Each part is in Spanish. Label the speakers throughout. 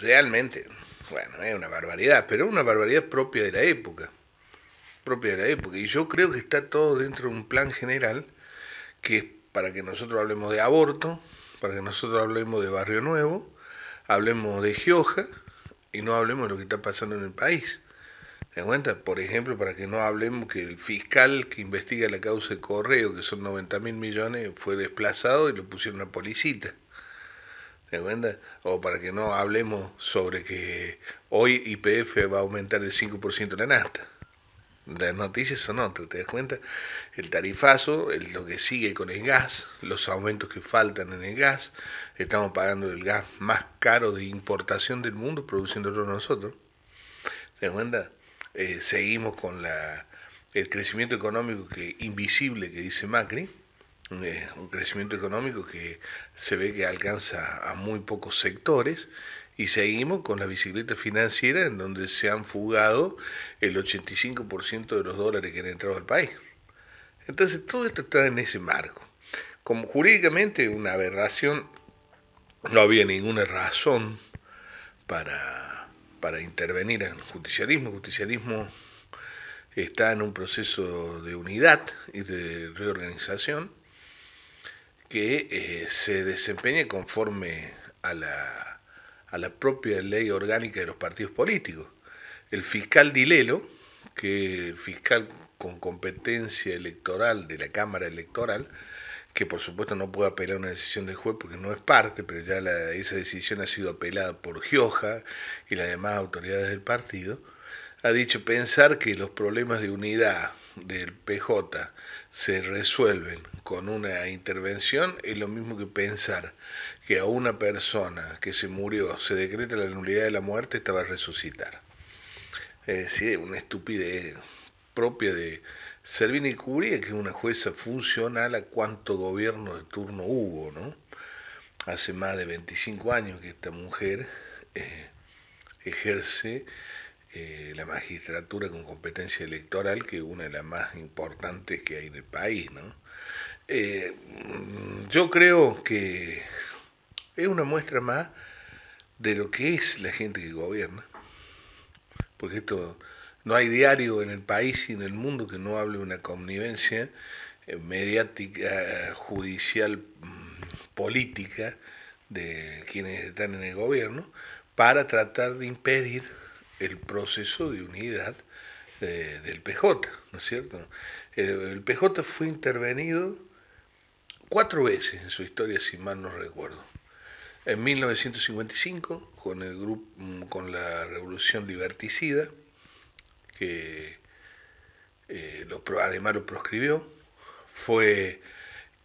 Speaker 1: realmente, bueno, es una barbaridad, pero es una barbaridad propia de la época. Propia de la época. Y yo creo que está todo dentro de un plan general que es para que nosotros hablemos de aborto, para que nosotros hablemos de Barrio Nuevo, hablemos de Gioja y no hablemos de lo que está pasando en el país. ¿Te cuenta? Por ejemplo, para que no hablemos que el fiscal que investiga la causa de correo, que son 90 mil millones, fue desplazado y lo pusieron a policita. ¿Te cuenta? O para que no hablemos sobre que hoy IPF va a aumentar el 5% la nafta. Las noticias son No, ¿te das cuenta? El tarifazo, el, lo que sigue con el gas, los aumentos que faltan en el gas. Estamos pagando el gas más caro de importación del mundo, produciéndolo nosotros. ¿Te das cuenta? Eh, seguimos con el crecimiento económico que invisible que dice Macri un crecimiento económico que se ve que alcanza a muy pocos sectores y seguimos con la bicicleta financiera en donde se han fugado el 85% de los dólares que han entrado al país. Entonces todo esto está en ese marco. Como jurídicamente una aberración, no había ninguna razón para, para intervenir en el justicialismo. El justicialismo está en un proceso de unidad y de reorganización que eh, se desempeñe conforme a la, a la propia ley orgánica de los partidos políticos. El fiscal Dilelo, que es fiscal con competencia electoral de la Cámara Electoral, que por supuesto no puede apelar una decisión del juez porque no es parte, pero ya esa decisión ha sido apelada por Gioja y las demás autoridades del partido, ha dicho pensar que los problemas de unidad del PJ se resuelven con una intervención es lo mismo que pensar que a una persona que se murió se decreta la nulidad de la muerte, esta va a resucitar. Es decir, una estupidez propia de Servini Curia, que es una jueza funcional a cuánto gobierno de turno hubo, ¿no? Hace más de 25 años que esta mujer eh, ejerce eh, la magistratura con competencia electoral, que es una de las más importantes que hay en el país. ¿no? Eh, mm, yo creo que es una muestra más de lo que es la gente que gobierna, porque esto no hay diario en el país y en el mundo que no hable una connivencia eh, mediática, judicial, mm, política de quienes están en el gobierno para tratar de impedir el proceso de unidad del PJ, ¿no es cierto? El, PJ fue intervenido cuatro veces en su historia, si mal no recuerdo. En 1955, con, el grupo, con la revolución liberticida, que eh, además lo proscribió, fue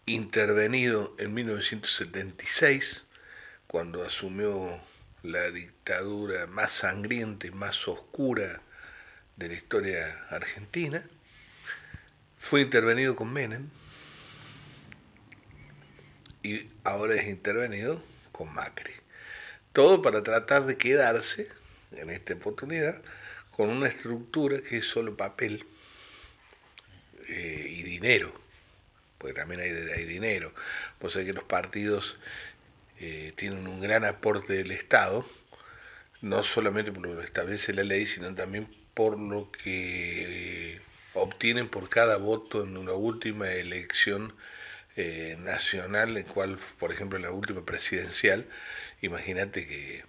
Speaker 1: intervenido en 1976, cuando asumió la dictadura más sangrienta más oscura de la historia argentina, fue intervenido con Menem y ahora es intervenido con Macri. Todo para tratar de quedarse en esta oportunidad con una estructura que es solo papel eh, y dinero, porque también hay, hay dinero. pues hay que los partidos eh, tienen un gran aporte del Estado, no solamente por lo que establece la ley, sino también por lo que eh, obtienen por cada voto en una última elección eh, nacional, en cual, por ejemplo, la última presidencial, imagínate que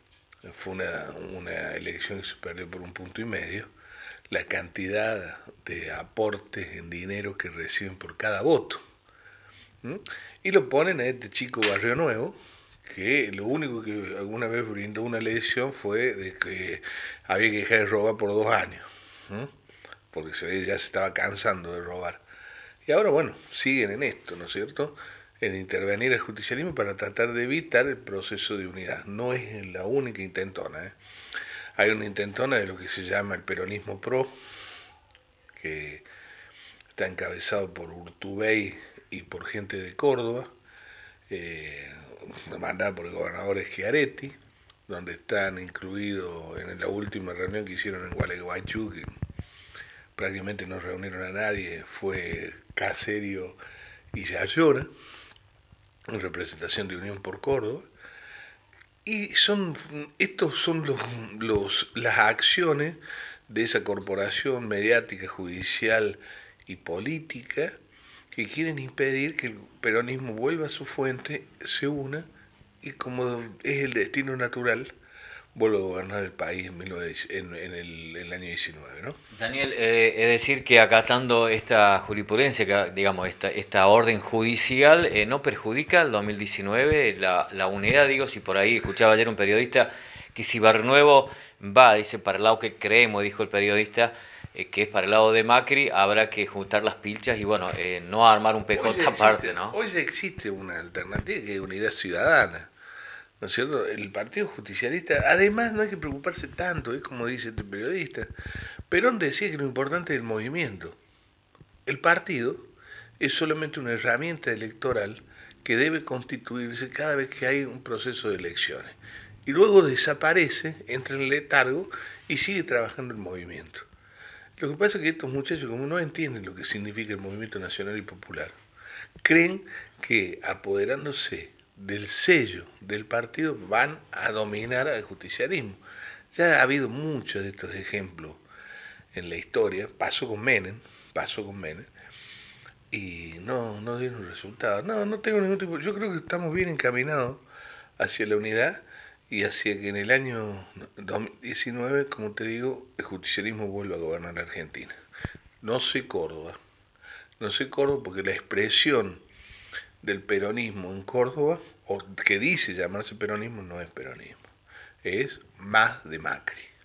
Speaker 1: fue una, elección que se perdió por un punto y medio, la cantidad de aportes en dinero que reciben por cada voto. Y lo ponen a este chico Barrio Nuevo, que lo único que alguna vez brindó una lección fue de que había que dejar de robar por dos años, porque se ve ya se estaba cansando de robar. Y ahora, bueno, siguen en esto, ¿no es cierto? En intervenir el justicialismo para tratar de evitar el proceso de unidad. No es la única intentona. ¿eh? Hay una intentona de lo que se llama el peronismo pro, que está encabezado por Urtubey y por gente de Córdoba. Eh, ...mandada por el gobernador Schiaretti, donde están incluidos en la última reunión que hicieron en Gualeguaychú, que prácticamente no reunieron a nadie, fue Caserio y Yayora, en representación de Unión por Córdoba. Y son, estos son los, las acciones de esa corporación mediática, judicial y política que quieren impedir que el peronismo vuelva a su fuente, se una y como es el destino natural, vuelva a gobernar el país en, el, año 19. ¿no? Daniel, eh, es decir que acatando esta jurisprudencia, digamos, esta, esta orden judicial, eh, ¿no perjudica el 2019 la, la unidad? Digo, si por ahí escuchaba ayer un periodista que si Barnuevo va, dice, para el lado que creemos, dijo el periodista, eh, que es para el lado de Macri, habrá que juntar las pilchas y bueno, eh, no armar un PJ aparte, ¿no? Hoy existe una alternativa que eh, es unidad ciudadana. ¿No es cierto? El Partido Justicialista, además no hay que preocuparse tanto, es como dice este periodista. Perón decía que lo importante es el movimiento. El partido es solamente una herramienta electoral que debe constituirse cada vez que hay un proceso de elecciones. Y luego desaparece, entra en letargo y sigue trabajando el movimiento. Lo que pasa es que estos muchachos, como no entienden lo que significa el movimiento nacional y popular, creen que apoderándose del sello del partido van a dominar al justicialismo. Ya ha habido muchos de estos ejemplos en la historia. Pasó con Menem, pasó con Menem, y no, no dieron resultados. No, no tengo ningún tipo. Yo creo que estamos bien encaminados hacia la unidad y así que en el año 2019, como te digo, el justicialismo vuelva a gobernar Argentina. No soy Córdoba, no soy Córdoba porque la expresión del peronismo en Córdoba, o que dice llamarse peronismo, no es peronismo, es más de Macri.